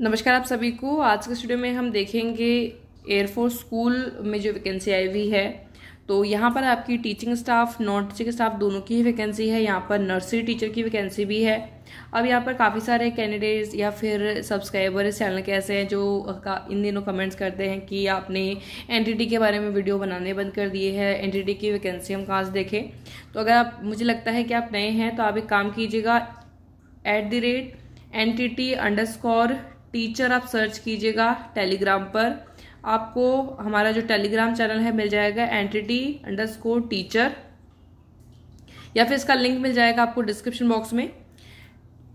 नमस्कार आप सभी को आज के स्टूडियो में हम देखेंगे एयरफोर्स स्कूल में जो वैकेंसी आई हुई है तो यहाँ पर आपकी teaching staff non teaching staff दोनों की ही वैकेंसी है यहाँ पर नर्सरी टीचर की वैकेंसी भी है अब यहाँ पर काफ़ी सारे कैंडिडेट्स या फिर सब्सक्राइबर इस चैनल के ऐसे हैं जो इन दिनों कमेंट्स करते हैं कि आपने एन के बारे में वीडियो बनाने बंद कर दिए हैं एन की वैकेंसी हम कहाँ से देखें तो अगर आप मुझे लगता है कि आप नए हैं तो आप एक काम कीजिएगा at the rate N T T underscore स्कोर टीचर आप सर्च कीजिएगा टेलीग्राम पर आपको हमारा जो टेलीग्राम चैनल है मिल जाएगा एंटिटी अंडरस्कोर टीचर या फिर इसका लिंक मिल जाएगा आपको डिस्क्रिप्शन बॉक्स में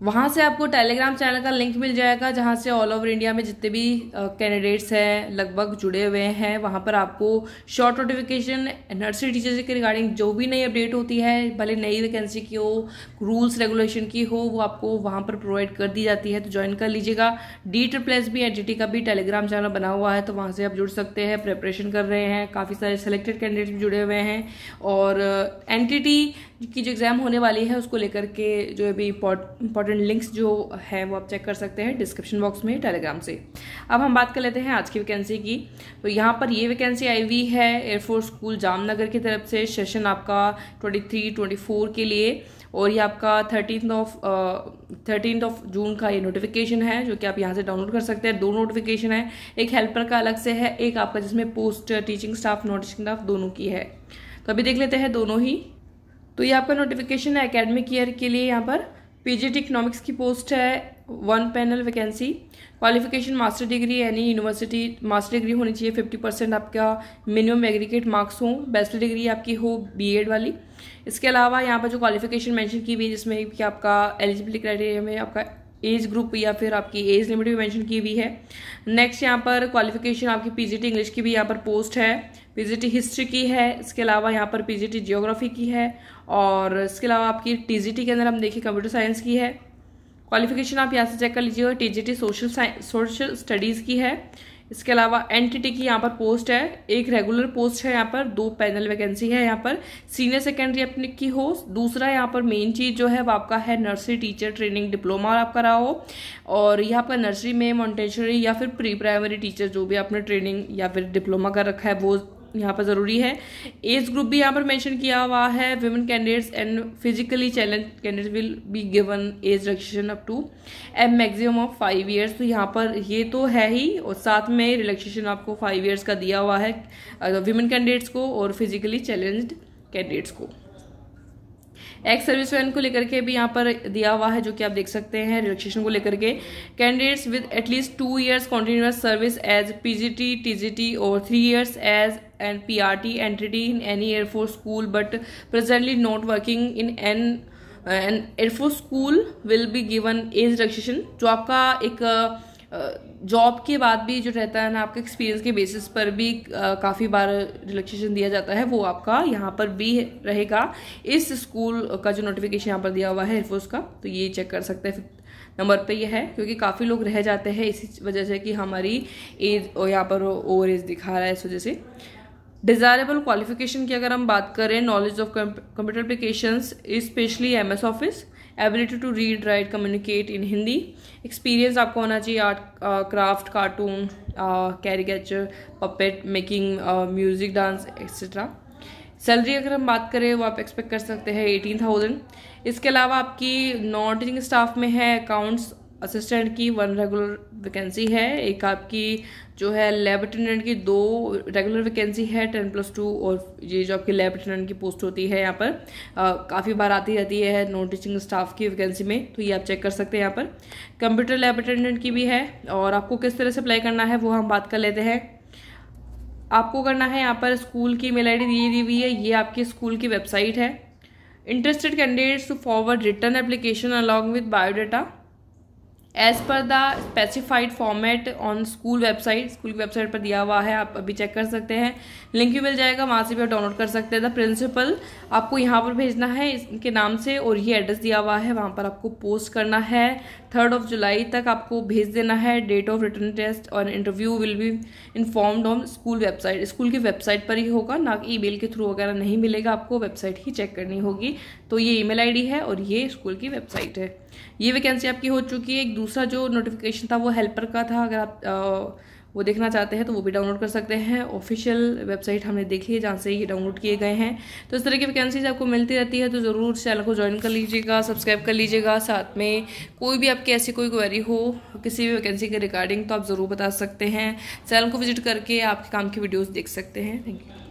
वहाँ से आपको टेलीग्राम चैनल का लिंक मिल जाएगा जहाँ से ऑल ओवर इंडिया में जितने भी कैंडिडेट्स हैं लगभग जुड़े हुए हैं वहाँ पर आपको शॉर्ट नोटिफिकेशन नर्सरी टीचर्स के रिगार्डिंग जो भी नई अपडेट होती है भले नई वैकेंसी की हो रूल्स रेगुलेशन की हो वो आपको वहाँ पर प्रोवाइड कर दी जाती है तो ज्वाइन कर लीजिएगा डी ट्रिप्लेस भी एन का भी टेलीग्राम चैनल बना हुआ है तो वहाँ से आप जुड़ सकते हैं प्रेपरेशन कर रहे हैं काफ़ी सारे सेलेक्टेड कैंडिडेट्स भी जुड़े हुए हैं और एन की जो एग्ज़ाम होने वाली है उसको लेकर के जो अभी इंपॉर्टेंट लिंक्स जो है वो आप चेक कर सकते हैं डिस्क्रिप्शन बॉक्स में टेलीग्राम से अब हम बात कर लेते हैं आज की वैकेंसी की तो यहाँ पर ये वैकेंसी आई हुई है एयरफोर्स स्कूल जामनगर की तरफ से सेशन आपका ट्वेंटी थ्री ट्वेंटी फोर के लिए और ये आपका thirteen of thirteen of June का ये नोटिफिकेशन है जो कि आप यहाँ से डाउनलोड कर सकते हैं दो नोटिफिकेशन है एक हेल्पर का अलग से है एक आपका जिसमें post teaching staff non teaching staff दोनों की है तो अभी देख लेते हैं दोनों ही तो ये आपका नोटिफिकेशन है अकेडमिक ईयर के लिए यहाँ पर पीजीटी इकोनॉमिक्स की पोस्ट है one panel vacancy qualification master degree यानी यूनिवर्सिटी मास्टर डिग्री होनी चाहिए फिफ्टी परसेंट आपका मिनिमम एग्रीगेट मार्क्स हो बैचलर डिग्री आपकी हो बीएड वाली इसके अलावा यहाँ पर जो क्वालिफिकेशन मेंशन की हुई जिसमें कि आपका एलिजिबिलिटी क्राइटेरिया में आपका एज ग्रुप या फिर आपकी एज लिमिट भी मेंशन की हुई है नेक्स्ट यहाँ पर क्वालिफिकेशन आपकी पीजीटी इंग्लिश की भी यहाँ पर पोस्ट है पीजीटी हिस्ट्री की है इसके अलावा यहाँ पर पीजीटी जियोग्राफी की है और इसके अलावा आपकी टीजीटी के अंदर हम देखिए कंप्यूटर साइंस की है क्वालिफिकेशन आप यहाँ से चेक कर लीजिएगा टी सोशल सोशल स्टडीज़ की है इसके अलावा एनटीटी की यहाँ पर पोस्ट है एक रेगुलर पोस्ट है यहाँ पर दो पैनल वैकेंसी है यहाँ पर सीनियर सेकेंडरी अपने की हो दूसरा यहाँ पर मेन चीज़ जो है वो आपका है नर्सरी टीचर ट्रेनिंग डिप्लोमा आप रहा हो और यह आपका नर्सरी में मॉन्टेसरी या फिर प्री प्राइमरी टीचर जो भी आपने ट्रेनिंग या फिर डिप्लोमा कर रखा है वो यहाँ पर ज़रूरी है एज ग्रुप भी यहाँ पर मेंशन किया हुआ है women candidates and physically challenge candidate will be given age relaxation up to a maximum of five years तो यहाँ पर ये तो है ही और साथ में रिलेक्शन आपको फाइव ईयर्स का दिया हुआ है वुमेन कैंडिडेट्स को और फिजिकली चैलेंज्ड कैंडिडेट्स को एक्स सर्विस वैन को लेकर के भी यहाँ पर दिया हुआ है जो कि आप देख सकते हैं रिलेक्सेशन को लेकर के candidates with at least two years continuous service as PGT TGT और three years as and PRT entity in any Air Force school but presently not working in an uh, an Air Force school will be given age restriction जो आपका एक job uh, uh, के बाद भी जो रहता है ना आपके एक्सपीरियंस के बेसिस पर भी काफ़ी बार रिलैक्सेशन दिया जाता है वो आपका यहाँ पर भी रहेगा इस स्कूल का जो नोटिफिकेशन यहाँ पर दिया हुआ है एयरफोर्स का तो ये चेक कर सकते हैं नंबर पे ये है क्योंकि काफ़ी लोग रह जाते हैं इसी वजह से कि हमारी एज यहाँ पर ओवर एज दिखा रहा है इस वजह से डिज़ायरेबल क्वालिफिकेशन की अगर हम बात करें knowledge of computer applications specially M S office ability to read write communicate in Hindi experience आपको होना चाहिए art craft cartoon caricature puppet making music dance etcetera salary अगर हम बात करें वो आप एक्सपेक्ट कर सकते हैं एटीन थाउजेंड इसके अलावा आपकी नॉन टीचिंग स्टाफ में है अकाउंट्स असिस्टेंट की वन रेगुलर वैकेंसी है एक आपकी जो है लैब अटेंडेंट की दो रेगुलर वैकेंसी है टेन प्लस टू और ये जो आपकी लैब अटेंडेंट की पोस्ट होती है यहाँ पर काफ़ी बार आती रहती है नॉन टीचिंग स्टाफ की वैकेंसी में तो ये आप चेक कर सकते हैं यहाँ पर कंप्यूटर लैब अटेंडेंट की भी है और आपको किस तरह से अप्लाई करना है वो हम बात कर लेते हैं आपको करना है यहाँ पर स्कूल की मेल आई डी दी हुई है ये आपकी स्कूल की वेबसाइट है interested candidates to forward written application along with biodata as per the specified format on school website school की वेबसाइट पर दिया हुआ है आप अभी चेक कर सकते हैं लिंक भी मिल जाएगा वहाँ से भी आप डाउनलोड कर सकते हैं द प्रिंसिपल आपको यहाँ पर भेजना है इसके नाम से और ये एड्रेस दिया हुआ है वहाँ पर आपको पोस्ट करना है थर्ड ऑफ जुलाई तक आपको भेज देना है डेट ऑफ रिटर्न टेस्ट और interview will be informed on school website school की वेबसाइट पर ही होगा ना कि ई के थ्रू वगैरह नहीं मिलेगा आपको वेबसाइट ही चेक करनी होगी तो ये ई मेल है और ये स्कूल की वेबसाइट है ये वैकेंसी आपकी हो चुकी है एक दूसरा जो नोटिफिकेशन था वो हेल्पर का था अगर आप आ, वो देखना चाहते हैं तो वो भी डाउनलोड कर सकते हैं ऑफिशियल वेबसाइट हमने देखी है जहाँ से ये डाउनलोड किए गए हैं तो इस तरह की वैकेंसीज आपको मिलती रहती है तो ज़रूर चैनल को ज्वाइन कर लीजिएगा सब्सक्राइब कर लीजिएगा साथ में कोई भी आपकी ऐसी कोई क्वेरी हो किसी भी वैकेंसी के रिगार्डिंग तो आप ज़रूर बता सकते हैं चैनल को विजिट करके आपके काम की वीडियोज़ देख सकते हैं थैंक यू